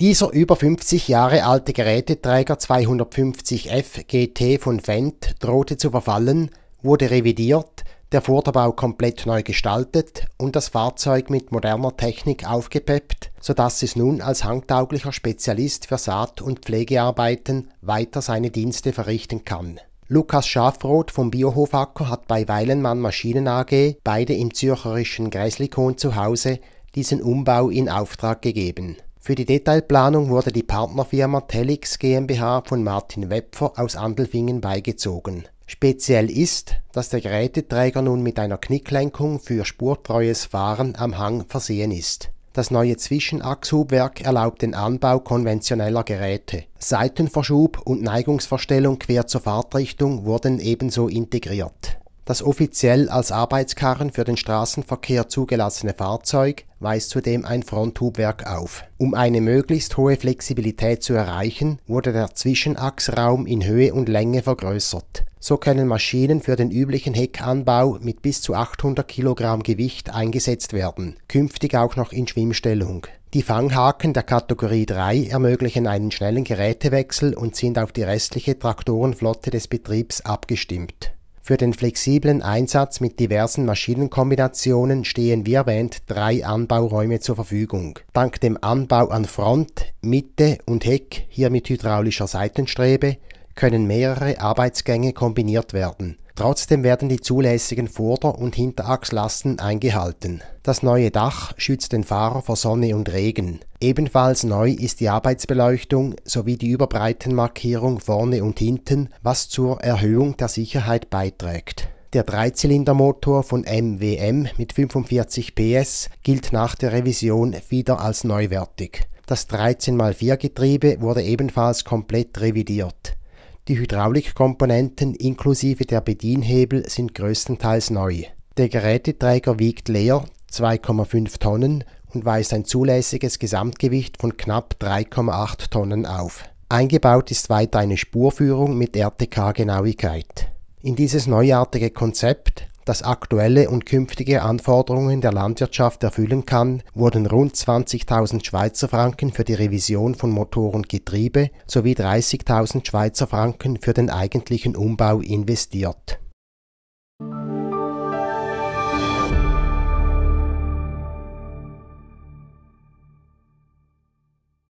Dieser über 50 Jahre alte Geräteträger 250F GT von Fendt drohte zu verfallen, wurde revidiert, der Vorderbau komplett neu gestaltet und das Fahrzeug mit moderner Technik aufgepeppt, sodass es nun als handtauglicher Spezialist für Saat- und Pflegearbeiten weiter seine Dienste verrichten kann. Lukas Schafroth vom Biohof Acker hat bei Weilenmann Maschinen AG, beide im zürcherischen Gräslikon zu Hause, diesen Umbau in Auftrag gegeben für die Detailplanung wurde die Partnerfirma Telix GmbH von Martin Wepfer aus Andelfingen beigezogen. Speziell ist, dass der Geräteträger nun mit einer Knicklenkung für spurtreues Fahren am Hang versehen ist. Das neue Zwischenachshubwerk erlaubt den Anbau konventioneller Geräte. Seitenverschub und Neigungsverstellung quer zur Fahrtrichtung wurden ebenso integriert. Das offiziell als Arbeitskarren für den Straßenverkehr zugelassene Fahrzeug weist zudem ein Fronthubwerk auf. Um eine möglichst hohe Flexibilität zu erreichen, wurde der Zwischenachsraum in Höhe und Länge vergrößert. So können Maschinen für den üblichen Heckanbau mit bis zu 800 kg Gewicht eingesetzt werden, künftig auch noch in Schwimmstellung. Die Fanghaken der Kategorie 3 ermöglichen einen schnellen Gerätewechsel und sind auf die restliche Traktorenflotte des Betriebs abgestimmt für den flexiblen Einsatz mit diversen Maschinenkombinationen stehen wie erwähnt drei Anbauräume zur Verfügung. Dank dem Anbau an Front, Mitte und Heck, hier mit hydraulischer Seitenstrebe, können mehrere Arbeitsgänge kombiniert werden Trotzdem werden die zulässigen Vorder- und Hinterachslasten eingehalten. Das neue Dach schützt den Fahrer vor Sonne und Regen. Ebenfalls neu ist die Arbeitsbeleuchtung sowie die Überbreitenmarkierung vorne und hinten, was zur Erhöhung der Sicherheit beiträgt. Der Dreizylindermotor von MWM mit 45 PS gilt nach der Revision wieder als neuwertig. Das 13x4 Getriebe wurde ebenfalls komplett revidiert. Die Hydraulikkomponenten inklusive der Bedienhebel sind größtenteils neu. Der Geräteträger wiegt leer 2,5 Tonnen und weist ein zulässiges Gesamtgewicht von knapp 3,8 Tonnen auf. Eingebaut ist weiter eine Spurführung mit RTK-Genauigkeit. In dieses neuartige Konzept das aktuelle und künftige Anforderungen der Landwirtschaft erfüllen kann, wurden rund 20.000 Schweizer Franken für die Revision von Motor und Getriebe sowie 30.000 Schweizer Franken für den eigentlichen Umbau investiert